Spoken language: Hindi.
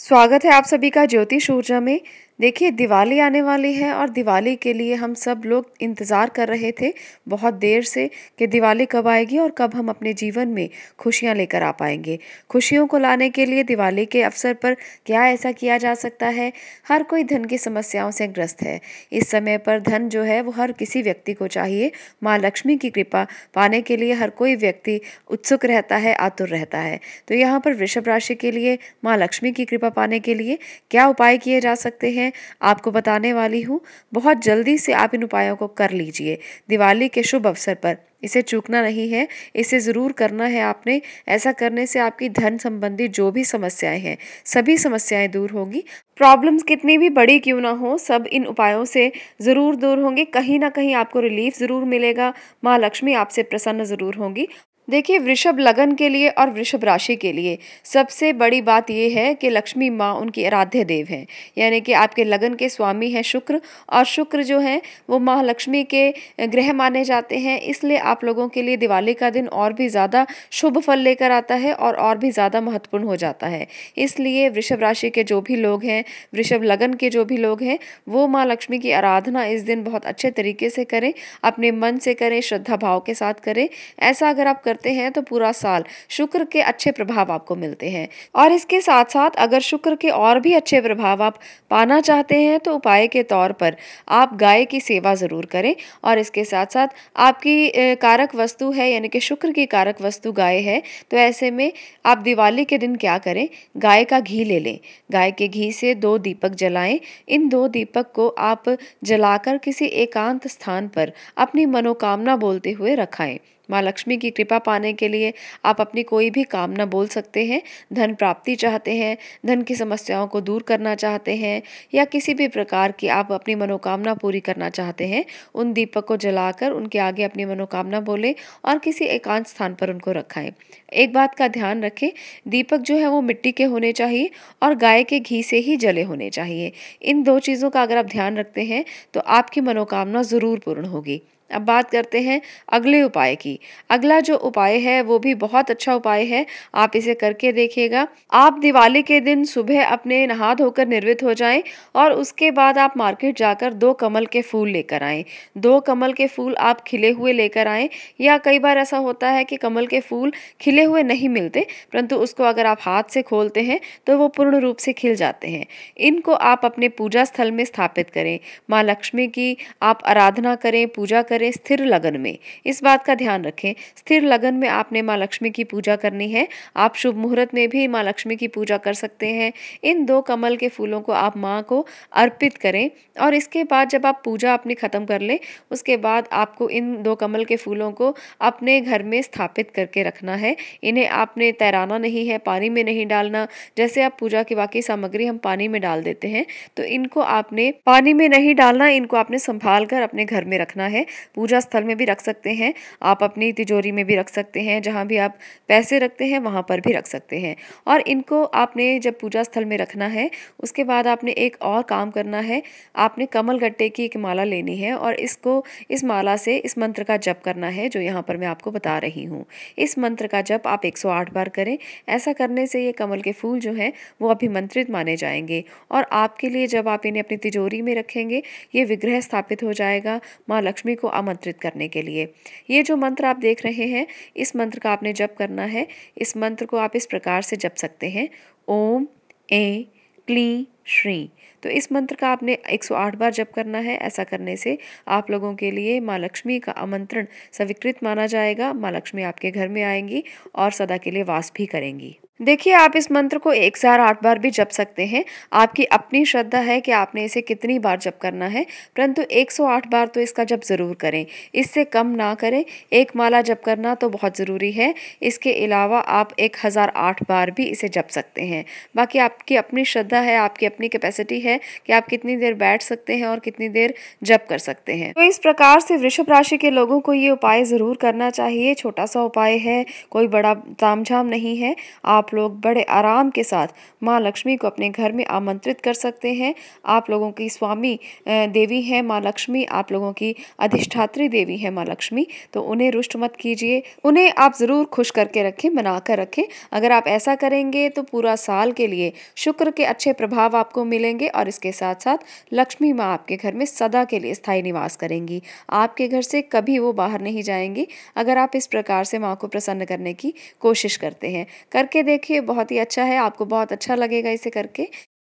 स्वागत है आप सभी का ज्योतिष ऊर्जा में देखिए दिवाली आने वाली है और दिवाली के लिए हम सब लोग इंतज़ार कर रहे थे बहुत देर से कि दिवाली कब आएगी और कब हम अपने जीवन में खुशियां लेकर आ पाएंगे खुशियों को लाने के लिए दिवाली के अवसर पर क्या ऐसा किया जा सकता है हर कोई धन की समस्याओं से ग्रस्त है इस समय पर धन जो है वो हर किसी व्यक्ति को चाहिए माँ लक्ष्मी की कृपा पाने के लिए हर कोई व्यक्ति उत्सुक रहता है आतुर रहता है तो यहाँ पर वृषभ राशि के लिए माँ लक्ष्मी की कृपा पाने के लिए क्या उपाय किए जा सकते हैं मैं आपको बताने वाली हूँ बहुत जल्दी से आप इन उपायों को कर लीजिए दिवाली के शुभ अवसर पर इसे चूकना नहीं है इसे ज़रूर करना है आपने ऐसा करने से आपकी धन संबंधी जो भी समस्याएं हैं सभी समस्याएं दूर होंगी प्रॉब्लम्स कितनी भी बड़ी क्यों ना हो सब इन उपायों से ज़रूर दूर होंगी कहीं ना कहीं आपको रिलीफ ज़रूर मिलेगा माँ लक्ष्मी आपसे प्रसन्न ज़रूर होंगी देखिए वृषभ लगन के लिए और वृषभ राशि के लिए सबसे बड़ी बात यह है कि लक्ष्मी माँ उनकी आराध्य देव हैं यानी कि आपके लगन के स्वामी हैं शुक्र और शुक्र जो हैं वो माँ लक्ष्मी के ग्रह माने जाते हैं इसलिए आप लोगों के लिए दिवाली का दिन और भी ज़्यादा शुभ फल लेकर आता है और और भी ज़्यादा महत्वपूर्ण हो जाता है इसलिए वृषभ राशि के जो भी लोग हैं वृषभ लगन के जो भी लोग हैं वो माँ लक्ष्मी की आराधना इस दिन बहुत अच्छे तरीके से करें अपने मन से करें श्रद्धा भाव के साथ करें ऐसा अगर आप करते हैं तो पूरा साल शुक्र के अच्छे प्रभाव आपको मिलते हैं और इसके साथ साथ अगर शुक्र के और भी अच्छे प्रभाव आप पाना चाहते हैं तो उपाय के तौर पर आप गाय की सेवा ज़रूर करें और इसके साथ साथ आपकी कारक वस्तु है यानी कि शुक्र की कारक वस्तु गाय है तो ऐसे में आप दिवाली के दिन क्या करें गाय का घी ले लें गाय के घी से दो दीपक जलाएं इन दो दीपक को आप जलाकर किसी एकांत स्थान पर अपनी मनोकामना बोलते हुए रखाएं माँ लक्ष्मी की कृपा पाने के लिए आप अपनी कोई भी कामना बोल सकते हैं धन प्राप्ति चाहते हैं धन की समस्याओं को दूर करना चाहते हैं या किसी भी प्रकार की आप अपनी मनोकामना पूरी करना चाहते हैं उन दीपक को जलाकर उनके आगे अपनी मनोकामना बोलें और किसी एकांत स्थान पर उनको रखाएं एक बात का ध्यान रखें दीपक जो है वो मिट्टी के होने चाहिए और गाय के घी से ही जले होने चाहिए इन दो चीज़ों का अगर आप ध्यान रखते हैं तो आपकी मनोकामना ज़रूर पूर्ण होगी अब बात करते हैं अगले उपाय की अगला जो उपाय है वो भी बहुत अच्छा उपाय है आप इसे करके देखिएगा आप दिवाली के दिन सुबह अपने नहा धोकर निर्वृत हो जाएं और उसके बाद आप मार्केट जाकर दो कमल के फूल लेकर आएं दो कमल के फूल आप खिले हुए लेकर आएं या कई बार ऐसा होता है कि कमल के फूल खिले हुए नहीं मिलते परंतु उसको अगर आप हाथ से खोलते हैं तो वो पूर्ण रूप से खिल जाते हैं इनको आप अपने पूजा स्थल में स्थापित करें माँ लक्ष्मी की आप आराधना करें पूजा करें करें स्थिर लगन में इस बात का ध्यान रखें स्थिर लगन में आपने माँ लक्ष्मी की पूजा करनी है आप शुभ मुहूर्त में भी माँ लक्ष्मी की पूजा कर सकते हैं इन दो कमल के फूलों को आप माँ को अर्पित करें और इसके बाद जब आप पूजा अपनी ख़त्म कर लें उसके बाद आपको इन दो कमल के फूलों को अपने घर में स्थापित करके रखना है इन्हें आपने तैराना नहीं है पानी में नहीं डालना जैसे आप पूजा की बाकी सामग्री हम पानी में डाल देते हैं तो इनको आपने पानी में नहीं डालना इनको आपने संभाल कर अपने घर में रखना है पूजा स्थल में भी रख सकते हैं आप अपनी तिजोरी में भी रख सकते हैं जहाँ भी आप पैसे रखते हैं वहाँ पर भी रख सकते हैं और इनको आपने जब पूजा स्थल में रखना है उसके बाद आपने एक और काम करना है आपने कमल गट्टे की एक माला लेनी है और इसको इस माला से इस मंत्र का जप करना है जो यहाँ पर मैं आपको बता रही हूँ इस मंत्र का जप आप 108 बार करें ऐसा करने से ये कमल के फूल जो हैं वो अभिमंत्रित माने जाएंगे और आपके लिए जब आप इन्हें अपनी तिजोरी में रखेंगे ये विग्रह स्थापित हो जाएगा माँ लक्ष्मी को आमंत्रित करने के लिए ये जो मंत्र आप देख रहे हैं इस मंत्र का आपने जप करना है इस मंत्र को आप इस प्रकार से जप सकते हैं ओम ए क्ली श्री तो इस मंत्र का आपने 108 बार जप करना है ऐसा करने से आप लोगों के लिए माँ लक्ष्मी का आमंत्रण स्वीकृत माना जाएगा माँ लक्ष्मी आपके घर में आएंगी और सदा के लिए वास भी करेंगी देखिए आप इस मंत्र को एक से आठ बार भी जप सकते हैं आपकी अपनी श्रद्धा है कि आपने इसे कितनी बार जप करना है परंतु 108 बार तो इसका जप ज़रूर करें इससे कम ना करें एक माला जप करना तो बहुत ज़रूरी है इसके अलावा आप एक हजार आठ बार भी इसे जप सकते हैं बाकी आपकी अपनी श्रद्धा है आपकी अपनी कैपेसिटी है कि आप कितनी देर बैठ सकते हैं और कितनी देर जप कर सकते हैं तो इस प्रकार से वृषभ राशि के लोगों को ये उपाय ज़रूर करना चाहिए छोटा सा उपाय है कोई बड़ा ताम नहीं है आप आप लोग बड़े आराम के साथ माँ लक्ष्मी को अपने घर में आमंत्रित कर सकते हैं आप लोगों की स्वामी देवी है माँ लक्ष्मी आप लोगों की अधिष्ठात्री देवी है माँ लक्ष्मी तो उन्हें रुष्ट मत कीजिए उन्हें आप ज़रूर खुश करके रखें मना कर रखें अगर आप ऐसा करेंगे तो पूरा साल के लिए शुक्र के अच्छे प्रभाव आपको मिलेंगे और इसके साथ साथ लक्ष्मी माँ आपके घर में सदा के लिए स्थायी निवास करेंगी आपके घर से कभी वो बाहर नहीं जाएंगी अगर आप इस प्रकार से माँ को प्रसन्न करने की कोशिश करते हैं करके देख देखिए बहुत ही अच्छा है आपको बहुत अच्छा लगेगा इसे करके